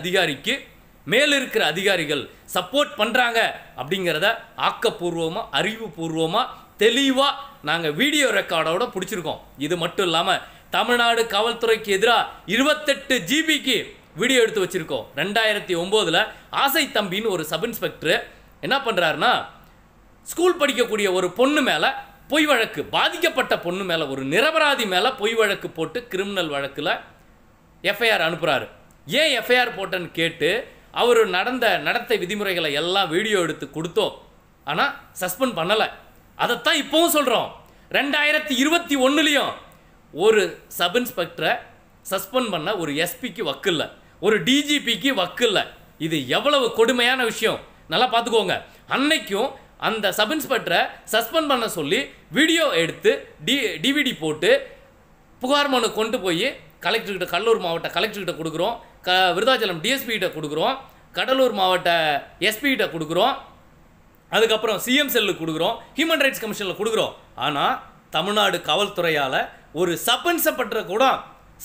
அதிகாரிக்கு மேல இருக்கிற அதிகாரிகள் சப்போர்ட் பண்ணுறாங்க அப்படிங்கிறத ஆக்கப்பூர்வமாக அறிவுபூர்வமாக தெளிவாக நாங்கள் வீடியோ ரெக்கார்டோட பிடிச்சிருக்கோம் இது மட்டும் இல்லாமல் தமிழ்நாடு காவல்துறைக்கு எதிராக இருபத்தெட்டு ஜிபிக்கு வீடியோ எடுத்து வச்சிருக்கோம் ரெண்டாயிரத்தி ஒம்போதில் ஆசை தம்பின்னு ஒரு சப் இன்ஸ்பெக்டர் என்ன பண்ணுறாருன்னா ஸ்கூல் படிக்கக்கூடிய ஒரு பொண்ணு மேலே பொய் வழக்கு பாதிக்கப்பட்ட பொண்ணு மேலே ஒரு நிரபராதி மேலே பொய் வழக்கு போட்டு கிரிமினல் வழக்கில் எஃப்ஐஆர் அனுப்புகிறாரு ஏன் எஃப்ஐஆர் போட்டேன்னு கேட்டு அவர் நடந்த நடத்தை விதிமுறைகளை எல்லாம் வீடியோ எடுத்து கொடுத்தோம் ஆனால் சஸ்பெண்ட் பண்ணலை அதைத்தான் இப்போவும் சொல்கிறோம் ரெண்டாயிரத்தி இருபத்தி ஒன்றுலேயும் ஒரு சப் இன்ஸ்பெக்டரை சஸ்பெண்ட் பண்ண ஒரு எஸ்பிக்கு இல்லை ஒரு டிஜிபிக்கு இல்லை இது எவ்வளவு கொடுமையான விஷயம் நல்லா பார்த்துக்கோங்க அன்னைக்கும் அந்த சப் இன்ஸ்பெக்டரை சஸ்பெண்ட் பண்ண சொல்லி வீடியோ எடுத்து டி டிவிடி போட்டு புகார் மனு கொண்டு போய் கலெக்டர்கிட்ட கடலூர் மாவட்ட கலெக்டர்கிட்ட கொடுக்குறோம் க விருதாச்சலம் டிஎஸ்பிகிட்ட கொடுக்குறோம் கடலூர் மாவட்ட எஸ்பிகிட்ட கொடுக்குறோம் அதுக்கப்புறம் சிஎம் செல்லுக்கு கொடுக்குறோம் ஹியூமன் ரைட்ஸ் கமிஷனில் கொடுக்குறோம் ஆனால் தமிழ்நாடு காவல்துறையால் ஒரு சப்பன்ஸை பற்ற கூட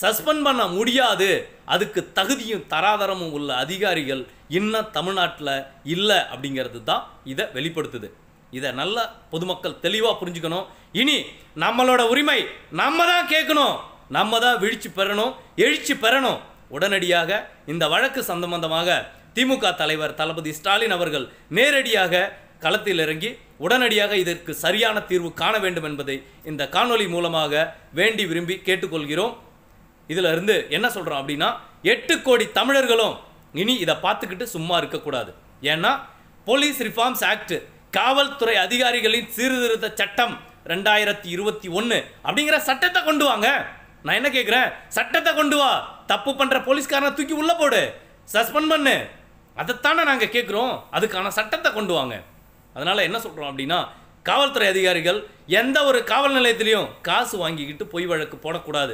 சஸ்பெண்ட் பண்ண முடியாது அதுக்கு தகுதியும் தராதரமும் உள்ள அதிகாரிகள் இன்னும் தமிழ்நாட்டில் இல்லை அப்படிங்கிறது தான் இதை வெளிப்படுத்துது இதை நல்லா பொதுமக்கள் தெளிவாக புரிஞ்சுக்கணும் இனி நம்மளோட உரிமை நம்ம தான் கேட்கணும் நம்ம தான் விழிச்சு பெறணும் எழுச்சி பெறணும் உடனடியாக இந்த வழக்கு சம்பந்தமாக திமுக தலைவர் தளபதி ஸ்டாலின் அவர்கள் நேரடியாக களத்தில் இறங்கி உடனடியாக இதற்கு சரியான தீர்வு காண வேண்டும் என்பதை இந்த காணொலி மூலமாக வேண்டி விரும்பி கேட்டுக்கொள்கிறோம் இதில் இருந்து என்ன சொல்கிறோம் அப்படின்னா எட்டு கோடி தமிழர்களும் இனி இதை பார்த்துக்கிட்டு சும்மா இருக்கக்கூடாது ஏன்னா போலீஸ் ரிஃபார்ம்ஸ் ஆக்ட் காவல்துறை அதிகாரிகளின் சீர்திருத்த சட்டம் ரெண்டாயிரத்தி இருபத்தி ஒன்று அப்படிங்கிற சட்டத்தை கொண்டு வாங்க நான் என்ன கேட்குறேன் சட்டத்தை கொண்டு வா தப்பு பண்ணுற போலீஸ்காரனை தூக்கி உள்ளே போடு சஸ்பெண்ட் பண்ணு அதைத்தானே நாங்கள் கேட்குறோம் அதுக்கான சட்டத்தை கொண்டு வாங்க அதனால் என்ன சொல்கிறோம் அப்படின்னா காவல்துறை அதிகாரிகள் எந்த ஒரு காவல் நிலையத்திலையும் காசு வாங்கிக்கிட்டு பொய் வழக்கு போடக்கூடாது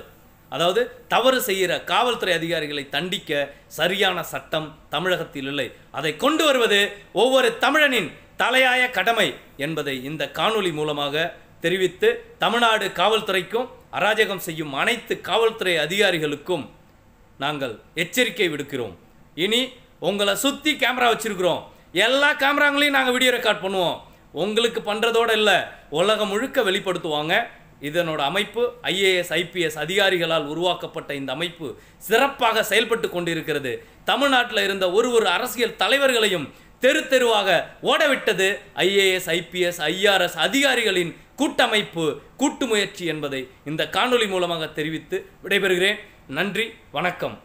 அதாவது தவறு செய்கிற காவல்துறை அதிகாரிகளை தண்டிக்க சரியான சட்டம் தமிழகத்தில் இல்லை அதை கொண்டு வருவது ஒவ்வொரு தமிழனின் தலையாய கடமை என்பதை இந்த காணொளி மூலமாக தெரிவித்து தமிழ்நாடு காவல்துறைக்கும் அராஜகம் செய்யும் அனைத்து காவல்துறை அதிகாரிகளுக்கும் நாங்கள் எச்சரிக்கை விடுக்கிறோம் இனி உங்களை சுற்றி கேமரா வச்சுருக்குறோம் எல்லா கேமராங்களையும் நாங்கள் வீடியோ ரெக்கார்ட் பண்ணுவோம் உங்களுக்கு பண்ணுறதோடு இல்லை உலகம் முழுக்க வெளிப்படுத்துவாங்க இதனோட அமைப்பு ஐஏஎஸ் ஐபிஎஸ் அதிகாரிகளால் உருவாக்கப்பட்ட இந்த அமைப்பு சிறப்பாக செயல்பட்டு கொண்டிருக்கிறது தமிழ்நாட்டில் இருந்த ஒரு ஒரு அரசியல் தலைவர்களையும் தெரு தெருவாக ஓடவிட்டது ஐஏஎஸ் ஐபிஎஸ் ஐஆர்எஸ் அதிகாரிகளின் கூட்டமைப்பு கூட்டு முயற்சி என்பதை இந்த காணொலி மூலமாக தெரிவித்து விடைபெறுகிறேன் நன்றி வணக்கம்